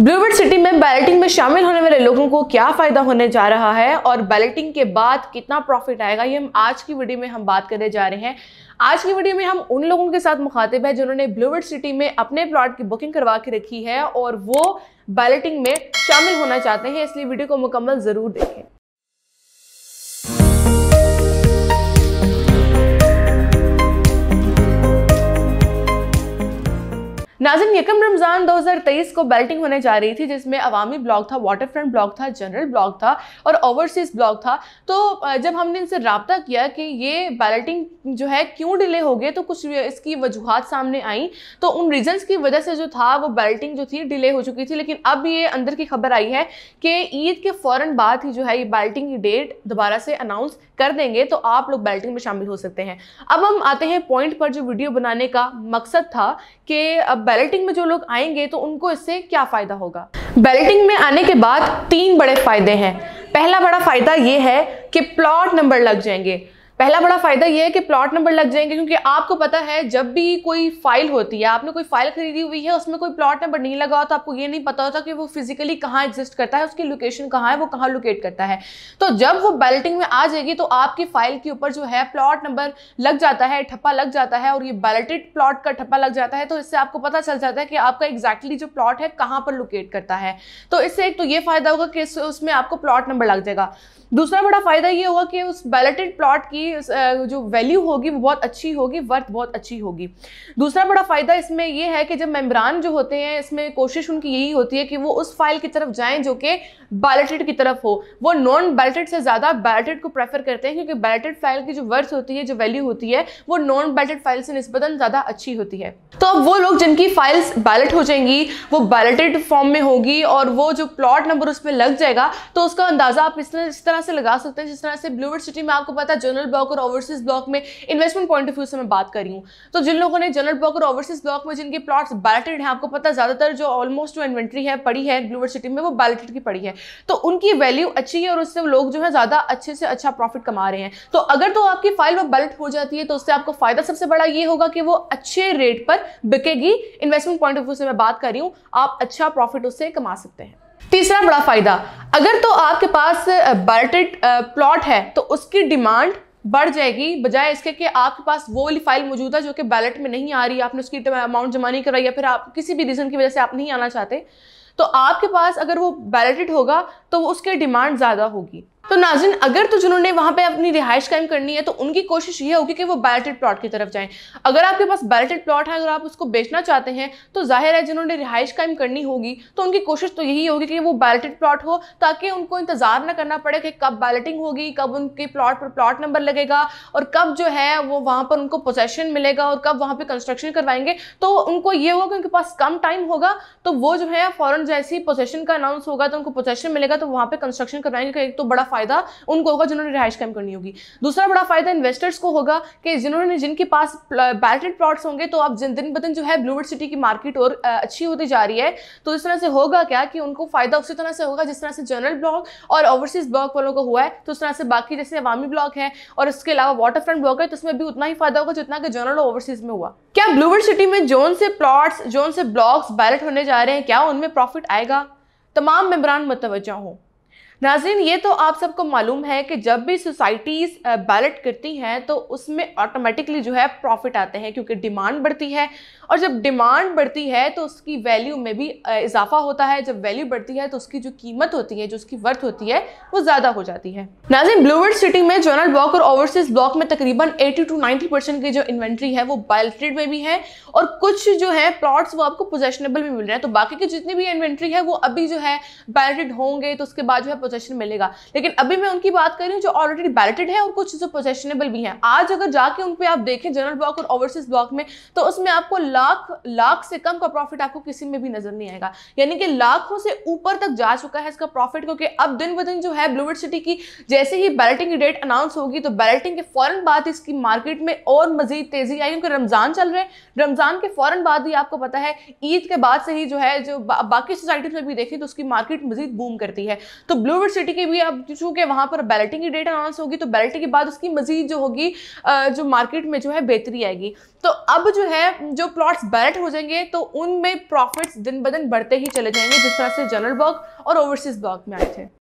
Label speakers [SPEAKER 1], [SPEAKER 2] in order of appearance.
[SPEAKER 1] ब्लूवर्ड City में balloting में शामिल होने वाले लोगों को क्या फ़ायदा होने जा रहा है और बैलेटिंग के बाद कितना प्रॉफिट आएगा ये हम आज की वीडियो में हम बात करने जा रहे हैं आज की वीडियो में हम उन लोगों के साथ मुखातिब है जिन्होंने ब्लूवर्ड सिटी में अपने प्लॉट की बुकिंग करवा के रखी है और वो बैलेटिंग में शामिल होना चाहते हैं इसलिए वीडियो को मुकम्मल ज़रूर देखें नाजिम यकम रमज़ान 2023 को बेल्टिंग होने जा रही थी जिसमें अवामी ब्लॉक था वाटर फ्रंट ब्लॉक था जनरल ब्लॉक था और ओवरसीज़ ब्लॉक था तो जब हमने इनसे रबता किया कि ये बैलेटिंग जो है क्यों डिले हो गए तो कुछ इसकी वजूहत सामने आई तो उन रीजंस की वजह से जो था वो बैलेटिंग जो थी डिले हो चुकी थी लेकिन अब ये अंदर की खबर आई है कि ईद के फ़ौर बाद ही जो है ये बैलेटिंग की डेट दोबारा से अनाउंस कर देंगे तो आप लोग बैलेटिंग में शामिल हो सकते हैं अब हम आते हैं पॉइंट पर जो वीडियो बनाने का मकसद था कि अब बैलेटिंग में जो लोग आएंगे तो उनको इससे क्या फ़ायदा होगा बैलेटिंग में आने के बाद तीन बड़े फ़ायदे हैं पहला बड़ा फ़ायदा ये है कि प्लॉट नंबर लग जाएंगे पहला बड़ा फ़ायदा यह है कि प्लॉट नंबर लग जाएंगे क्योंकि आपको पता है जब भी कोई फाइल होती है आपने कोई फाइल खरीदी हुई है उसमें कोई प्लॉट नंबर नहीं लगा होता तो आपको ये नहीं पता होता कि वो फिजिकली कहाँ एग्जिस्ट करता है उसकी लोकेशन कहाँ है वो कहाँ लोकेट करता है तो जब वो बैलेटिंग में आ जाएगी तो आपकी फाइल के ऊपर जो है प्लॉट नंबर लग जाता है ठप्पा लग जाता है और ये बैलेटेड प्लॉट का ठप्पा लग जाता है तो इससे आपको पता चल जाता है कि आपका एग्जैक्टली जो प्लॉट है कहाँ पर लोकेट करता है तो इससे एक तो ये फ़ायदा होगा कि उसमें आपको प्लॉट नंबर लग जाएगा दूसरा बड़ा फ़ायदा ये होगा कि उस बैलेटेड प्लॉट की आपकी uh, जो वैल्यू होगी वो बहुत अच्छी होगी वर्थ बहुत अच्छी होगी दूसरा बड़ा फ़ायदा इसमें ये है कि जब मेम्बरान जो होते हैं इसमें कोशिश उनकी यही होती है कि वो उस फाइल की तरफ जाएँ जो कि बैलेटेड की तरफ हो वो नॉन बैलेटेड से ज़्यादा बैलेटेड को प्रेफर करते हैं क्योंकि बैलेटेड फाइल की जो वर्थ होती है जो वैल्यू होती है वो नॉन बैलेटेड फाइल से नस्बता ज़्यादा अच्छी होती है तो अब वो लोग जिनकी फाइल्स बैलेट हो जाएंगी वो बैलेटेड फॉर्म में होगी और वो जो प्लॉट नंबर उस पर लग जाएगा तो उसका अंदाज़ा आप इस तरह इस तरह से लगा सकते हैं जिस तरह से ब्लूवर्ड सिटी में आपको पता है जनरल ब्लॉक और ओवरसीज ब्लॉक में इन्वेस्टमेंट पॉइंट ऑफ व्यू से मैं बात कर रही हूँ तो जिन लोगों ने जनरल ब्लॉक और ओवरसीज ब्लॉक में जिनके प्लॉट्स बैलेटेड हैं आपको पता ज़्यादातर जो ऑलमोस्ट जो इन्वेंट्री है पड़ी है ब्लूवर सिटी में वो बैलेटेड की पड़ी है तो उनकी वैल्यू अच्छी है और उससे लोग जो है ज़्यादा अच्छे से अच्छा प्रॉफिट कमा रहे हैं तो अगर तो आपकी फाइल वो बैलेट हो जाती है तो उससे आपको फ़ायदा सबसे बड़ा ये होगा कि वो अच्छे रेट पर बिकेगी इन्वेस्टमेंट पॉइंट ऑफ व्यू से मैं बात कर रही हूँ आप अच्छा प्रॉफिट उससे कमा सकते हैं तीसरा बड़ा फायदा अगर तो आपके पास बल्टेड प्लॉट है तो उसकी डिमांड बढ़ जाएगी बजाय इसके कि आपके पास वो वाली फाइल मौजूद है जो कि बैलेट में नहीं आ रही आपने उसकी अमाउंट जमा नहीं करवाई या फिर आप किसी भी रीज़न की वजह से आप नहीं आना चाहते तो आपके पास अगर वो बैलेटेड होगा तो उसके डिमांड ज़्यादा होगी तो नाजिन अगर तो जिन्होंने वहाँ पे अपनी रिहाइश कायम करनी है तो उनकी कोशिश ये होगी कि वो बैलेटेड प्लॉट की तरफ जाएं अगर आपके पास बैलेटेड प्लॉट है अगर आप उसको बेचना चाहते हैं तो जाहिर है जिन्होंने रिहाइश कायम करनी होगी तो उनकी कोशिश तो यही होगी कि वो बैलेटेड प्लॉट हो ताकि उनको इंतज़ार ना करना पड़े कि कब बैलेटिंग होगी कब उनके प्लॉट पर प्लॉट नंबर लगेगा और कब जो है वो वहाँ पर उनको पोजेशन मिलेगा और कब वहाँ पर कंस्ट्रक्शन करवाएंगे तो उनको ये होगा कि उनके पास कम टाइम होगा तो वो जो है फॉरन जैसी पोजेशन का अनाउंस होगा तो उनको पोजेशन मिलेगा तो वहाँ पर कंस्ट्रक्शन करवाएंगे तो एक तो बड़ा फायदा उनको होगा जिन्होंने रिहाइश कम करनी होगी दूसरा बड़ा फायदा इन्वेस्टर्स को होगा कि जिन्होंने जिनके पास बैलेटेड प्लॉट्स होंगे तो अब दिन ब दिन जो है ब्लूवर्ड सिटी की मार्केट और अच्छी होती जा रही है तो इस तरह से होगा क्या कि उनको फायदा उसी तरह से होगा जिस तरह से जनरल ब्लॉक और ओवरसीज ब्लॉक वालों को हुआ है तो उस तरह से बाकी जैसे अवामी ब्लॉक है और उसके अलावा वाटर फ्रंट ब्लॉक है तो उसमें भी उतना ही फायदा होगा जितना कि जनरल ओवरसीज में हुआ क्या ब्लूवर्ड सिटी में जोन से प्लॉट्स जोन से ब्लॉक्स बैलेट होने जा रहे हैं क्या उनमें प्रॉफिट आएगा तमाम मेम्बरान मतवजा हों नाजरीन ये तो आप सबको मालूम है कि जब भी सोसाइटीज़ बैलेट करती हैं तो उसमें ऑटोमेटिकली जो है प्रॉफिट आते हैं क्योंकि डिमांड बढ़ती है और जब डिमांड बढ़ती है तो उसकी वैल्यू में भी इजाफा होता है जब वैल्यू बढ़ती है तो उसकी जो कीमत होती है जो उसकी वर्थ होती है वो ज़्यादा हो जाती है नाजिन ब्लूवर्ड सिटी में जोनल ब्लॉक और ओवरसीज ब्लॉक में तकरीबन एटी टू नाइन्टी परसेंट की जो इन्वेंट्री है वो बैलेटेड में भी है और कुछ जो है प्लॉट्स वो आपको पोजेशनेबल भी मिल रहे हैं तो बाकी की जितनी भी इन्वेंट्री है वो अभी जो है बैलेटेड होंगे तो उसके बाद जो है पोजेशन मिलेगा लेकिन अभी मैं उनकी बात कर रही हूँ जो ऑलरेडी बैलेटेड है और कुछ चीज़ें पोजेशनेबल भी हैं आज अगर जाके उन पर आप देखें जनरल ब्लॉक और ओवरसीज ब्लॉक में तो उसमें आपको लाख लाख से कम का प्रॉफिट आपको किसी में भी नजर नहीं आएगा यानी कि लाखों से ऊपर तक जा चुका है इसका प्रॉफिट क्योंकि अब दिन ब दिन जो है ब्लूवर्ड सिटी की जैसे ही बैलेटिंग की डेट अनाउंस होगी तो बैलेटिंग के फौरन बाद इसकी मार्केट में और मजीद तेजी आई क्योंकि रमज़ान चल रहे हैं रमज़ान के फौरन बाद ही आपको पता है ईद के बाद से ही जो है जो बा, बाकी सोसाइटी में भी देखें तो उसकी मार्केट मजीद बूम करती है तो ब्लू ऑलओवर सिटी की भी अब चूंकि वहाँ पर बैलेटिंग की डेट अनाउंस होगी तो बैलेटिंग के बाद उसकी मजीद जो होगी जो मार्केट में जो है बेहतरी आएगी तो अब जो है जो प्लॉट्स बैलेट हो जाएंगे तो उनमें प्रॉफिट्स दिन ब दिन बढ़ते ही चले जाएंगे जिस तरह से जनरल ब्लॉक और ओवरसीज ब्लॉक में आए थे